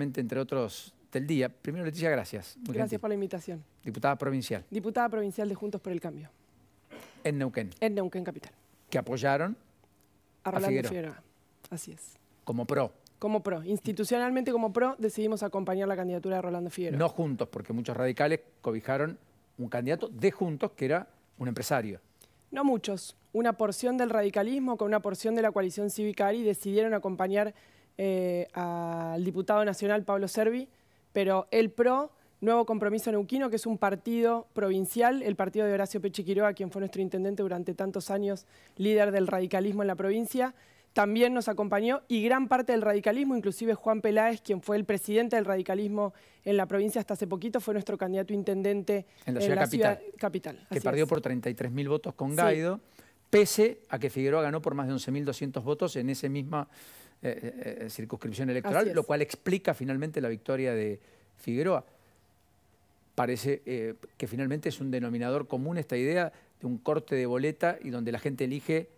entre otros del día. Primero, Leticia, gracias. gracias por la invitación. Diputada provincial. Diputada provincial de Juntos por el Cambio. En Neuquén. En Neuquén Capital. Que apoyaron a, a Rolando Figueroa. Así es. Como pro. Como pro. Institucionalmente como pro decidimos acompañar la candidatura de Rolando Figueroa. No juntos, porque muchos radicales cobijaron un candidato de juntos que era un empresario. No muchos. Una porción del radicalismo con una porción de la coalición cívica ARI decidieron acompañar eh, al diputado nacional Pablo Servi, pero el PRO, Nuevo Compromiso Neuquino, que es un partido provincial, el partido de Horacio Pechiquiroa, quien fue nuestro intendente durante tantos años, líder del radicalismo en la provincia, también nos acompañó y gran parte del radicalismo, inclusive Juan Peláez, quien fue el presidente del radicalismo en la provincia hasta hace poquito, fue nuestro candidato intendente en la ciudad, capital, Que perdió por 33.000 votos con Gaido, pese a que Figueroa ganó por más de 11.200 votos en ese misma eh, eh, eh, circunscripción electoral, lo cual explica finalmente la victoria de Figueroa. Parece que finalmente es un denominador común esta idea de un corte de boleta y donde la gente elige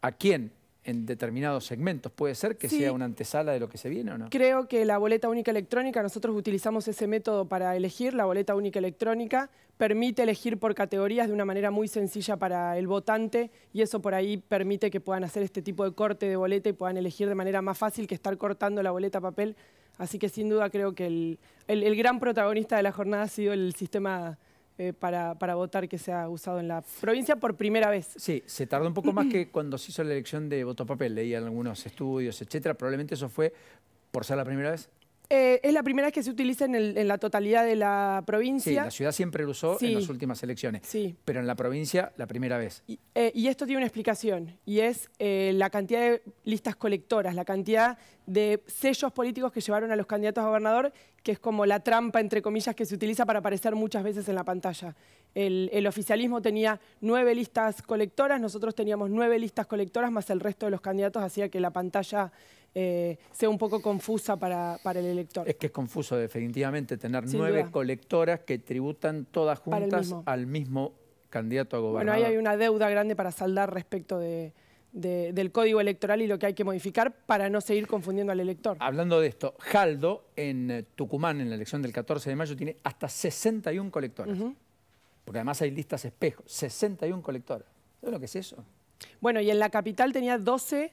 a quién en determinados segmentos. ¿Puede ser que sea una antesala de lo que se viene o no? Creo que la boleta única electrónica, nosotros utilizamos ese método para elegir, la boleta única electrónica permite elegir por categorías de una manera muy sencilla para el votante y eso por ahí permite que puedan hacer este tipo de corte de boleta y puedan elegir de manera más fácil que estar cortando la boleta papel. Así que sin duda creo que el gran protagonista de la jornada ha sido el sistema eh, para, para, votar que se ha usado en la provincia por primera vez. Sí, se tardó un poco más que cuando se hizo la elección de voto a papel, leían algunos estudios, etcétera. Probablemente eso fue por ser la primera vez eh, es la primera vez que se utiliza en, la totalidad de la provincia. Sí, la ciudad siempre lo usó en las últimas elecciones, sí. pero en la provincia la primera vez. Y, eh, esto tiene una explicación, y es eh, la cantidad de listas colectoras, la cantidad de sellos políticos que llevaron a los candidatos a gobernador, que es como la trampa, entre comillas, que se utiliza para aparecer muchas veces en la pantalla. El, el oficialismo tenía nueve listas colectoras, nosotros teníamos nueve listas colectoras, más el resto de los candidatos, hacía que la pantalla eh, sea un poco confusa para, el elector. Es que es confuso definitivamente tener nueve colectoras que tributan todas juntas al mismo candidato a gobernador. Bueno, ahí hay una deuda grande para saldar respecto del código electoral y lo que hay que modificar para no seguir confundiendo al elector. Hablando de esto, Jaldo en eh, Tucumán en la elección del 14 de mayo tiene hasta 61 colectoras. Porque además hay listas espejo, 61 colectoras. ¿Sabes lo que es eso? Bueno, y en la capital tenía 12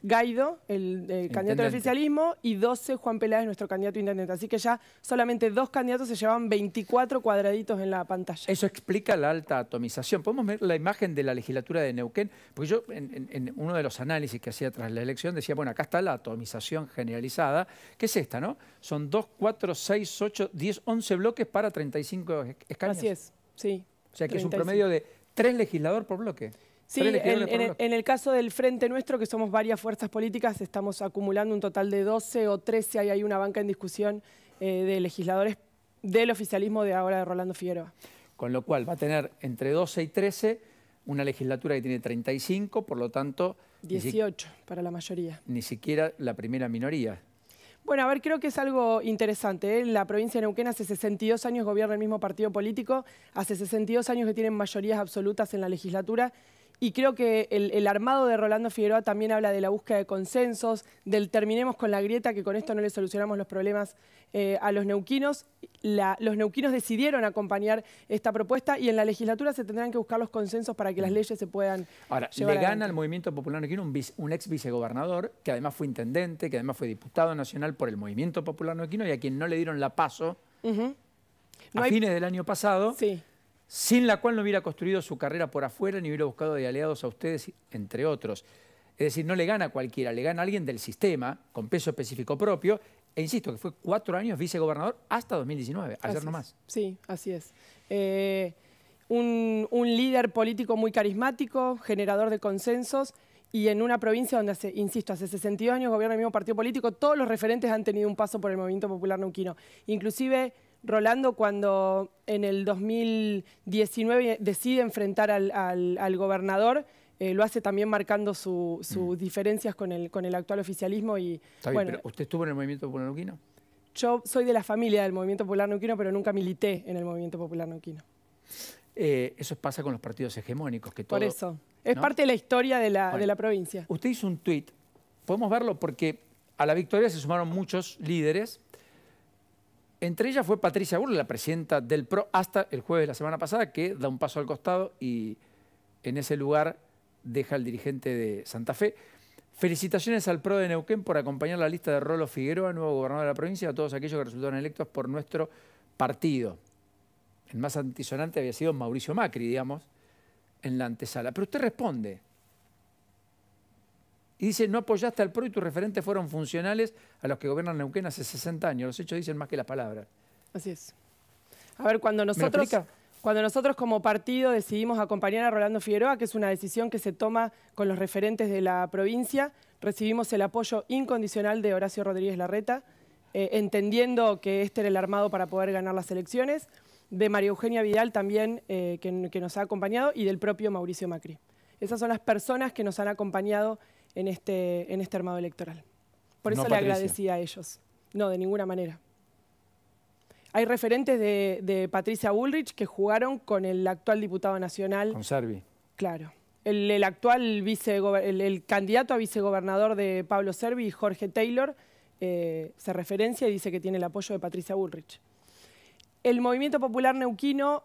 Gaido, el, candidato del oficialismo, y 12 Juan Peláez, nuestro candidato intendente. Así que ya solamente dos candidatos se llevaban 24 cuadraditos en la pantalla. Eso explica la alta atomización. Podemos ver la imagen de la legislatura de Neuquén, porque yo en, uno de los análisis que hacía tras la elección decía, bueno, acá está la atomización generalizada, que es esta, ¿no? Son 2, 4, 6, 8, 10, 11 bloques para 35 escaños. Así es, sí. O sea que es un promedio de tres legisladores por bloque. Sí, en, el, caso del Frente Nuestro, que somos varias fuerzas políticas, estamos acumulando un total de 12 o 13, ahí hay una banca en discusión eh, de legisladores del oficialismo de ahora de Rolando Figueroa. Con lo cual va a tener entre 12 y 13 una legislatura que tiene 35, por lo tanto... 18 para la mayoría. Ni siquiera la primera minoría. Bueno, a ver, creo que es algo interesante. ¿eh? En La provincia de Neuquén hace 62 años gobierna el mismo partido político, hace 62 años que tienen mayorías absolutas en la legislatura y creo que el, armado de Rolando Figueroa también habla de la búsqueda de consensos, del terminemos con la grieta, que con esto no le solucionamos los problemas eh, a los neuquinos. los neuquinos decidieron acompañar esta propuesta y en la legislatura se tendrán que buscar los consensos para que las mm. leyes se puedan. Ahora, le gana al Movimiento Popular Neuquino un, ex vicegobernador, que además fue intendente, que además fue diputado nacional por el Movimiento Popular Neuquino y a quien no le dieron la paso. a fines del año pasado, sí sin la cual no hubiera construido su carrera por afuera ni hubiera buscado de aliados a ustedes, entre otros. Es decir, no le gana a cualquiera, le gana a alguien del sistema, con peso específico propio, e insisto, que fue cuatro años vicegobernador hasta 2019, ayer ser nomás. Sí, así es. Eh, un, líder político muy carismático, generador de consensos, y en una provincia donde, hace, insisto, hace 62 años gobierna el mismo partido político, todos los referentes han tenido un paso por el movimiento popular neuquino. Inclusive Rolando cuando en el 2019 decide enfrentar al, gobernador. Eh, lo hace también marcando sus mm. diferencias con el, actual oficialismo. Y, ¿usted estuvo en el movimiento popular neuquino? Yo soy de la familia del movimiento popular neuquino, pero nunca milité en el movimiento popular neuquino. Eh, eso pasa con los partidos hegemónicos. que todo, Por eso. Es parte de la historia de la, de la provincia. Usted hizo un tuit, podemos verlo porque a la victoria se sumaron muchos líderes, entre ellas fue Patricia Burle, la presidenta del PRO, hasta el jueves de la semana pasada, que da un paso al costado y en ese lugar deja al dirigente de Santa Fe. Felicitaciones al PRO de Neuquén por acompañar la lista de Rolo Figueroa, nuevo gobernador de la provincia, a todos aquellos que resultaron electos por nuestro partido. El más antisonante había sido Mauricio Macri, digamos, en la antesala. Pero usted responde. Y dice, no apoyaste al PRO y tus referentes fueron funcionales a los que gobiernan Neuquén hace 60 años. Los hechos dicen más que las palabras. Así es. A ver, cuando nosotros... Cuando nosotros como partido decidimos acompañar a Rolando Figueroa, que es una decisión que se toma con los referentes de la provincia, recibimos el apoyo incondicional de Horacio Rodríguez Larreta, eh, entendiendo que este era el armado para poder ganar las elecciones, de María Eugenia Vidal también, eh, que, que nos ha acompañado, y del propio Mauricio Macri. Esas son las personas que nos han acompañado en este, en este armado electoral. Por eso le agradecí a ellos. No, de ninguna manera. Hay referentes de, Patricia Bullrich que jugaron con el actual diputado nacional. Con Servi. Claro. El, actual el, candidato a vicegobernador de Pablo Servi, Jorge Taylor, eh, se referencia y dice que tiene el apoyo de Patricia Bullrich. El movimiento popular neuquino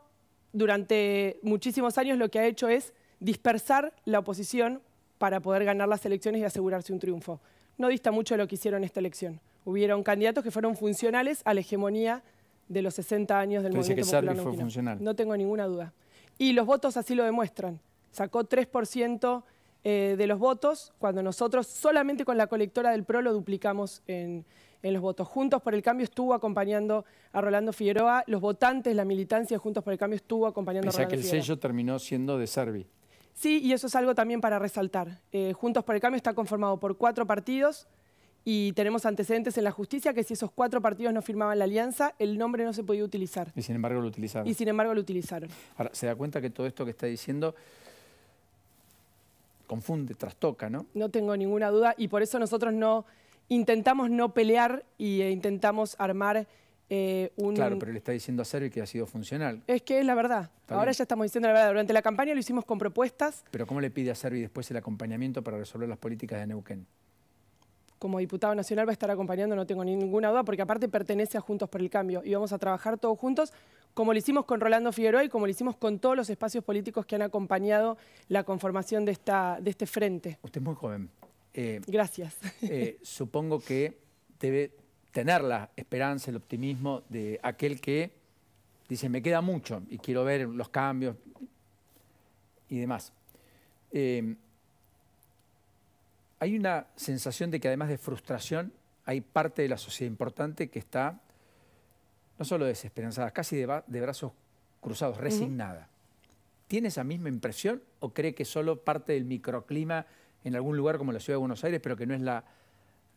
durante muchísimos años lo que ha hecho es dispersar la oposición para poder ganar las elecciones y asegurarse un triunfo. No dista mucho de lo que hicieron esta elección. Hubieron candidatos que fueron funcionales a la hegemonía de los 60 años del movimiento que popular fue No tengo ninguna duda. Y los votos así lo demuestran. Sacó 3% eh, de los votos cuando nosotros solamente con la colectora del PRO lo duplicamos en, los votos. Juntos por el Cambio estuvo acompañando a Rolando Figueroa, los votantes, la militancia Juntos por el Cambio estuvo acompañando a o sea a que el sello terminó siendo de Servi. Sí, y eso es algo también para resaltar. Eh, Juntos por el Cambio está conformado por cuatro partidos y tenemos antecedentes en la justicia que si esos cuatro partidos no firmaban la alianza, el nombre no se podía utilizar. Y sin embargo lo utilizaron. Y sin embargo lo utilizaron. Ahora, se da cuenta que todo esto que está diciendo confunde, trastoca, ¿no? No tengo ninguna duda y por eso nosotros no intentamos no pelear e intentamos armar eh, claro, pero le está diciendo a Servi que ha sido funcional. Es que es la verdad. Ahora ya estamos diciendo la verdad. Durante la campaña lo hicimos con propuestas. Pero ¿cómo le pide a Servi después el acompañamiento para resolver las políticas de Neuquén? Como diputado nacional va a estar acompañando, no tengo ninguna duda, porque aparte pertenece a Juntos por el Cambio y vamos a trabajar todos juntos, como lo hicimos con Rolando Figueroa y como lo hicimos con todos los espacios políticos que han acompañado la conformación de, esta, de este frente. Usted es muy joven. Eh, Gracias. Eh, supongo que debe tener la esperanza, el optimismo de aquel que dice, me queda mucho y quiero ver los cambios y demás. Em, hay una sensación de que además de frustración, hay parte de la sociedad importante que está no solo desesperanzada, casi de, brazos cruzados, resignada. ¿Tiene esa misma impresión o cree que solo parte del microclima en algún lugar como la ciudad de Buenos Aires, pero que no es la,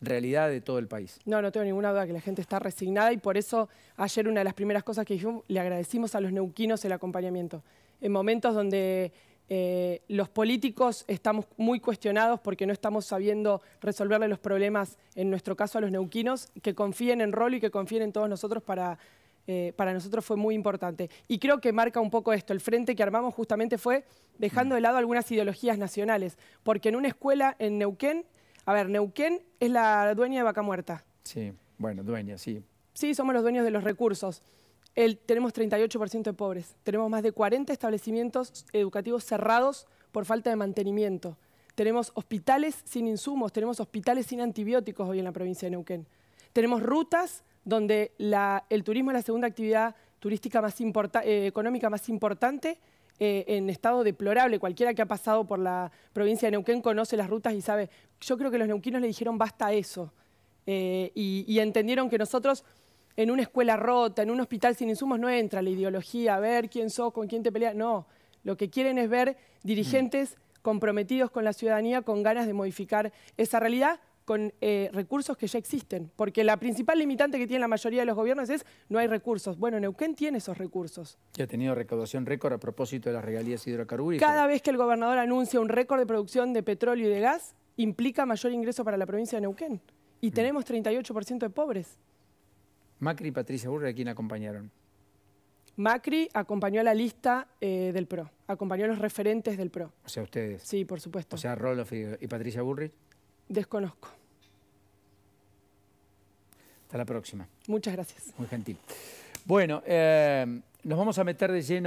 realidad de todo el país. No, no tengo ninguna duda que la gente está resignada y por eso ayer una de las primeras cosas que dijimos, le agradecimos a los neuquinos el acompañamiento. En momentos donde eh, los políticos estamos muy cuestionados porque no estamos sabiendo resolverle los problemas, en nuestro caso a los neuquinos, que confíen en Rolo y que confíen en todos nosotros para... Eh, para nosotros fue muy importante. Y creo que marca un poco esto. El frente que armamos justamente fue dejando de lado algunas ideologías nacionales, porque en una escuela en Neuquén a ver, Neuquén es la dueña de Vaca Muerta. Sí, bueno, dueña, sí. Sí, somos los dueños de los recursos. tenemos 38% de pobres. Tenemos más de 40 establecimientos educativos cerrados por falta de mantenimiento. Tenemos hospitales sin insumos, tenemos hospitales sin antibióticos hoy en la provincia de Neuquén. Tenemos rutas donde el turismo es la segunda actividad turística más importante, eh, económica más importante eh, en estado deplorable. Cualquiera que ha pasado por la provincia de Neuquén conoce las rutas y sabe. Yo creo que los neuquinos le dijeron basta eso. Eh, y, entendieron que nosotros en una escuela rota, en un hospital sin insumos, no entra la ideología, a ver quién sos, con quién te peleas. No, lo que quieren es ver dirigentes mm. comprometidos con la ciudadanía, con ganas de modificar esa realidad, con eh, recursos que ya existen, porque la principal limitante que tiene la mayoría de los gobiernos es no hay recursos. Bueno, Neuquén tiene esos recursos. Y ha tenido recaudación récord a propósito de las regalías hidrocarburíferas. Cada vez que el gobernador anuncia un récord de producción de petróleo y de gas, implica mayor ingreso para la provincia de Neuquén. Y mm. tenemos 38% de pobres. Macri y Patricia ¿a ¿quién acompañaron? Macri acompañó a la lista eh, del PRO, acompañó a los referentes del PRO. O sea, ustedes. Sí, por supuesto. O sea, Roloff y, y Patricia Burri. Desconozco. Hasta la próxima. Muchas gracias. Muy gentil. Bueno, eh, nos vamos a meter de lleno.